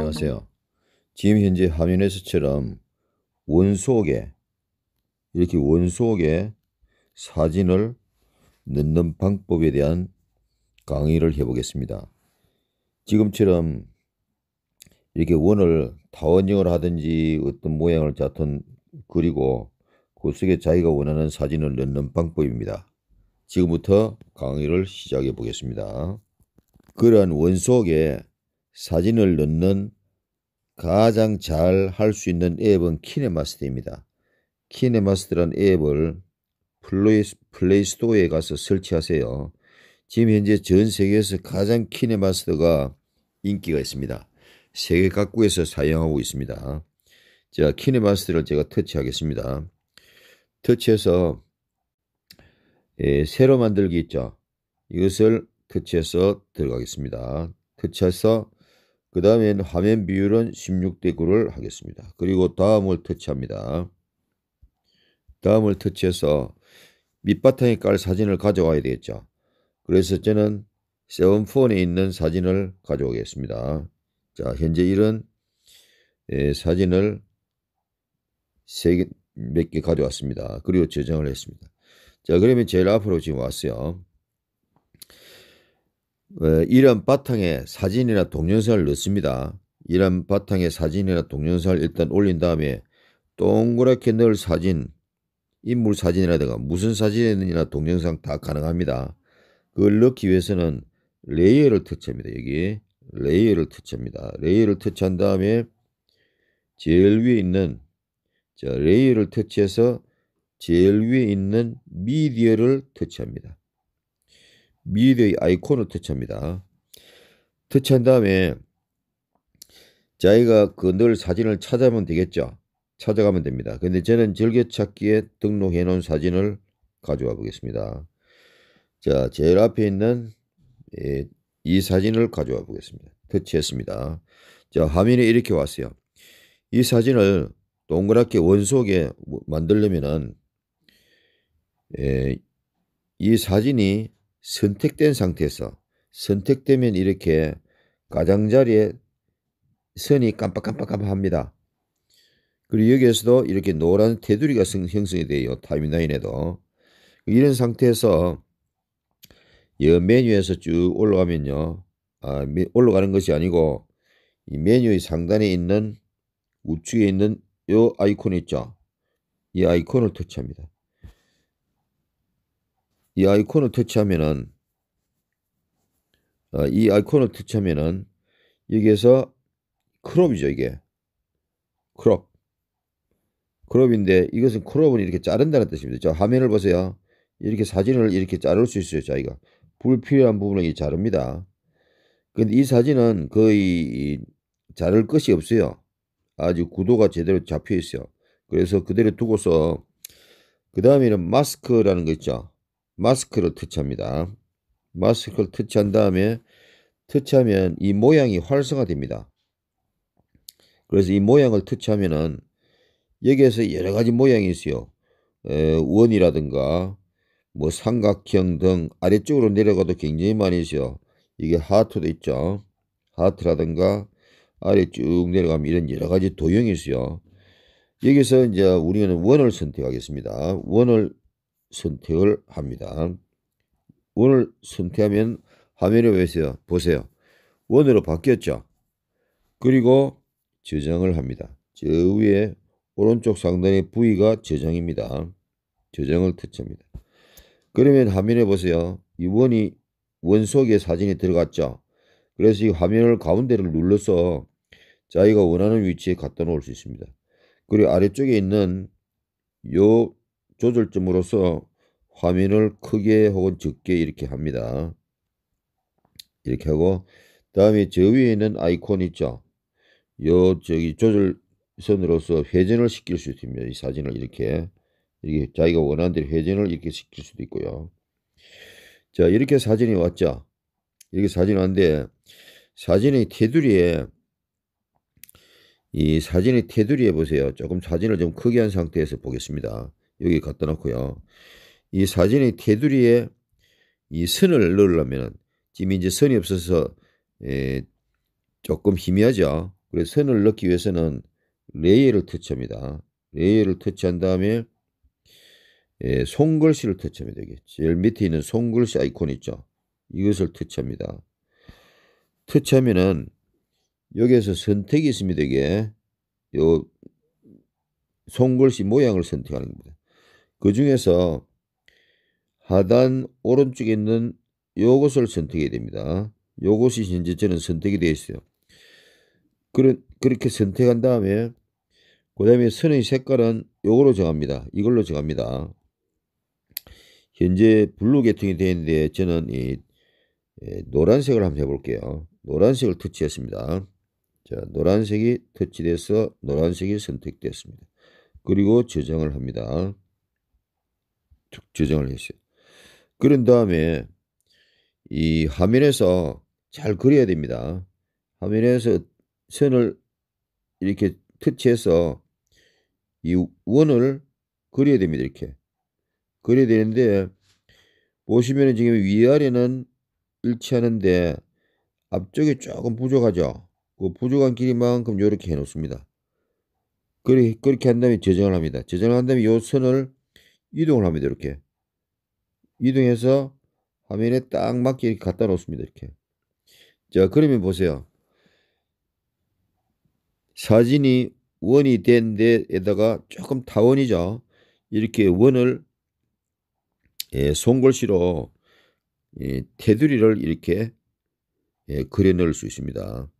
안녕하세요. 지금 현재 화면에서처럼 원소에 이렇게 원소에 사진을 넣는 방법에 대한 강의를 해보겠습니다. 지금처럼 이렇게 원을 타원형을 하든지 어떤 모양을 자튼 그리고 그 속에 자기가 원하는 사진을 넣는 방법입니다. 지금부터 강의를 시작해 보겠습니다. 그러한 원소에 사진을 넣는 가장 잘 할 수 있는 앱은 키네마스터입니다. 키네마스터란 앱을 플레이, 스토어에 가서 설치하세요. 지금 현재 전 세계에서 가장 키네마스터가 인기가 있습니다. 세계 각국에서 사용하고 있습니다. 자, 키네마스터를 제가 터치하겠습니다. 터치해서 예, 새로 만들기 있죠. 이것을 터치해서 들어가겠습니다. 터치해서 그 다음엔 화면 비율은 16대 9를 하겠습니다. 그리고 다음을 터치합니다. 다음을 터치해서 밑바탕에 깔 사진을 가져와야 되겠죠. 그래서 저는 세븐폰에 있는 사진을 가져오겠습니다. 자, 현재 이런 예, 사진을 몇 개 가져왔습니다. 그리고 저장을 했습니다. 자, 그러면 제일 앞으로 지금 왔어요. 어, 이런 바탕에 사진이나 동영상을 넣습니다. 이런 바탕에 사진이나 동영상을 일단 올린 다음에 동그랗게 넣을 사진, 인물 사진이라든가 무슨 사진이나 동영상 다 가능합니다. 그걸 넣기 위해서는 레이어를 터치합니다. 여기 레이어를 터치합니다. 레이어를 터치한 다음에 제일 위에 있는 자, 레이어를 터치해서 제일 위에 있는 미디어를 터치합니다. 미래의 아이콘을 터치합니다. 터치한 다음에 자기가 그늘 사진을 찾아면 되겠죠. 찾아가면 됩니다. 근데 저는 즐겨찾기에 등록해 놓은 사진을 가져와 보겠습니다. 자, 제일 앞에 있는 예, 이 사진을 가져와 보겠습니다. 터치했습니다. 자, 화면이 이렇게 왔어요. 이 사진을 동그랗게 원속에 만들려면은 예, 이 사진이 선택된 상태에서 선택되면 이렇게 가장자리에 선이 깜빡깜빡깜빡합니다. 그리고 여기에서도 이렇게 노란 테두리가 형성이 돼요. 타임라인에도. 이런 상태에서 이 메뉴에서 쭉 올라가면요. 아, 올라가는 것이 아니고 이 메뉴의 상단에 있는 우측에 있는 이 아이콘 있죠. 이 아이콘을 터치합니다. 이 아이콘을 터치하면은 어, 이 아이콘을 터치하면은 여기에서 크롭이죠 이게 크롭 크롭인데 이것은 크롭은 이렇게 자른다는 뜻입니다. 저 화면을 보세요. 이렇게 사진을 이렇게 자를 수 있어요 자기가 불필요한 부분을 자릅니다. 근데 이 사진은 거의 자를 것이 없어요. 아주 구도가 제대로 잡혀 있어요. 그래서 그대로 두고서 그 다음에는 마스크라는 거 있죠. 마스크를 터치합니다. 마스크를 터치한 다음에 터치하면 이 모양이 활성화됩니다. 그래서 이 모양을 터치하면은 여기에서 여러 가지 모양이 있어요. 에, 원이라든가 뭐 삼각형 등 아래쪽으로 내려가도 굉장히 많이 있어요. 이게 하트도 있죠. 하트라든가 아래 쭉 내려가면 이런 여러 가지 도형이 있어요. 여기서 이제 우리는 원을 선택하겠습니다. 원을 선택을 합니다. 원을 선택하면 화면에 보세요. 보세요. 원으로 바뀌었죠. 그리고 저장을 합니다. 저 위에 오른쪽 상단의 위가 저장입니다. 저장을 터치합니다. 그러면 화면에 보세요. 이 원이 원 속에 사진이 들어갔죠. 그래서 이 화면을 가운데를 눌러서 자기가 원하는 위치에 갖다 놓을 수 있습니다. 그리고 아래쪽에 있는 요 조절점으로서 화면을 크게 혹은 적게 이렇게 합니다. 이렇게 하고 다음에 저 위에 있는 아이콘 있죠. 요 저기 조절선으로서 회전을 시킬 수 있습니다. 이 사진을 이렇게 이렇게 자기가 원하는 대로 회전을 이렇게 시킬 수도 있고요. 자 이렇게 사진이 왔죠. 이렇게 사진 왔는데 사진의 테두리에 이 사진의 테두리에 보세요. 조금 사진을 좀 크게 한 상태에서 보겠습니다. 여기 갖다 놓고요. 이 사진의 테두리에 이 선을 넣으려면 지금 이제 선이 없어서 에, 조금 희미하죠. 그래서 선을 넣기 위해서는 레이어를 터치합니다. 레이어를 터치한 다음에 에, 손글씨를 터치하면되겠기 제일 밑에 있는 손글씨 아이콘 있죠. 이것을 터치합니다. 터치하면은 여기에서 선택이 있으면되게요 손글씨 모양을 선택하는 겁니다. 그 중에서 하단 오른쪽에 있는 요것을 선택해야 됩니다. 요것이 현재 저는 선택이 되어 있어요. 그런 그 그렇게 선택한 다음에 그 다음에 선의 색깔은 요거로 정합니다. 이걸로 정합니다. 현재 블루 계통이 되어 있는데 저는 이 예, 노란색을 한번 해볼게요. 노란색을 터치했습니다. 자, 노란색이 터치돼서 노란색이 선택되었습니다. 그리고 저장을 합니다. 저장을 했어요. 그런 다음에 이 화면에서 잘 그려야 됩니다. 화면에서 선을 이렇게 터치해서 이 원을 그려야 됩니다. 이렇게 그려야 되는데 보시면 지금 위아래는 일치하는데 앞쪽이 조금 부족하죠. 그 부족한 길이만큼 이렇게 해놓습니다. 그렇게, 그렇게 한 다음에 저장을 합니다. 저장을 한 다음에 이 선을 이동을 합니다. 이렇게. 이동해서 화면에 딱 맞게 이렇게 갖다 놓습니다. 이렇게. 자, 그러면 보세요. 사진이 원이 된 데에다가 조금 타원이죠. 이렇게 원을 예, 손글씨로 예, 테두리를 이렇게 예, 그려 넣을 수 있습니다.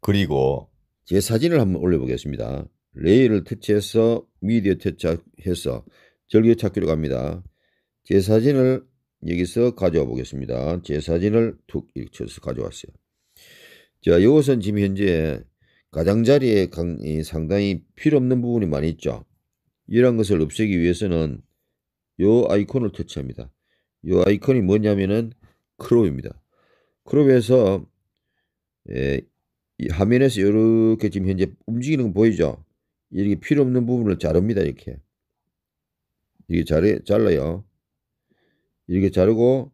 그리고 제 사진을 한번 올려보겠습니다. 레이를퇴치해서 미디어 퇴치해서 절규 찾기로 갑니다. 제 사진을 여기서 가져와 보겠습니다. 제 사진을 툭 이렇게 쳐서 가져왔어요. 자, 이것은 지금 현재 가장자리에 상당히 필요 없는 부분이 많이 있죠. 이런 것을 없애기 위해서는 이 아이콘을 터치합니다. 이 아이콘이 뭐냐면은 크롭입니다. 크롭에서 예, 화면에서 이렇게 지금 현재 움직이는 거 보이죠? 이렇게 필요 없는 부분을 자릅니다. 이렇게. 이렇게 자르, 잘라요. 이렇게 자르고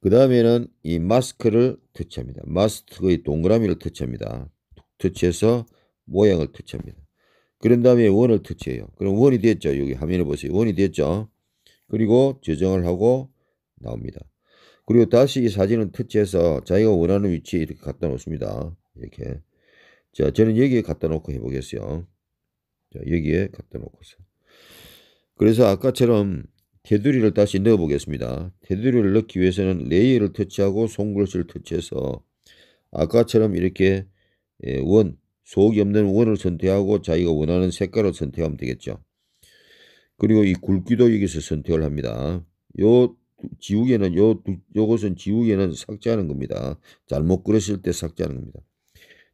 그 다음에는 이 마스크를 터치합니다. 마스크의 동그라미를 터치합니다. 터치해서 모양을 터치합니다. 그런 다음에 원을 터치해요. 그럼 원이 됐죠. 여기 화면을 보세요. 원이 됐죠. 그리고 저정을 하고 나옵니다. 그리고 다시 이 사진을 터치해서 자기가 원하는 위치에 이렇게 갖다 놓습니다. 이렇게. 자, 저는 여기에 갖다 놓고 해보겠어요. 자, 여기에 갖다 놓고서. 그래서 아까처럼 테두리를 다시 넣어 보겠습니다. 테두리를 넣기 위해서는 레이어를 터치하고 손글씨를 터치해서 아까처럼 이렇게 예, 원, 속이 없는 원을 선택하고 자기가 원하는 색깔을 선택하면 되겠죠. 그리고 이 굵기도 여기서 선택을 합니다. 요 지우개는 요 요것은 지우개는 삭제하는 겁니다. 잘못 그렸을 때 삭제하는 겁니다.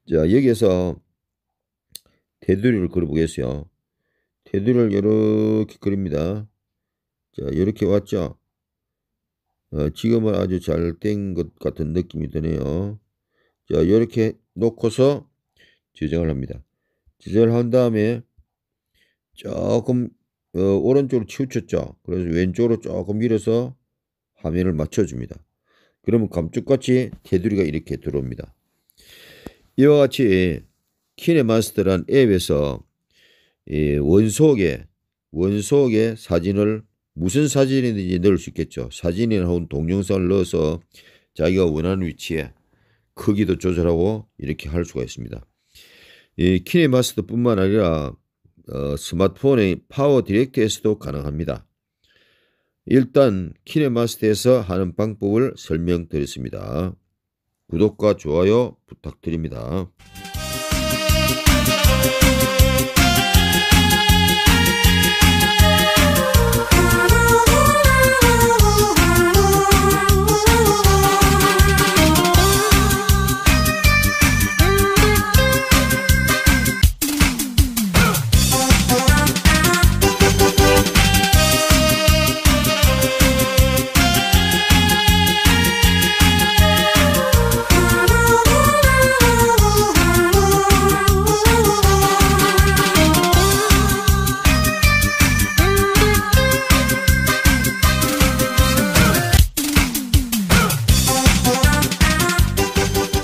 자, 여기에서 테두리를 그려보겠어요. 테두리를 이렇게 그립니다. 자, 이렇게 왔죠? 어, 지금은 아주 잘 된 것 같은 느낌이 드네요. 자, 이렇게 놓고서 지정을 합니다. 지정을 한 다음에 조금 어, 오른쪽으로 치우쳤죠. 그래서 왼쪽으로 조금 밀어서 화면을 맞춰줍니다. 그러면 감쪽같이 테두리가 이렇게 들어옵니다. 이와 같이 키네마스터란 앱에서 원속에 원속에 사진을 무슨 사진이든지 넣을 수 있겠죠. 사진이나 혹은 동영상을 넣어서 자기가 원하는 위치에 크기도 조절하고 이렇게 할 수가 있습니다. 이 키네마스터뿐만 아니라 어, 스마트폰의 파워 디렉트에서도 가능합니다. 일단 키네마스터에서 하는 방법을 설명드렸습니다. 구독과 좋아요 부탁드립니다.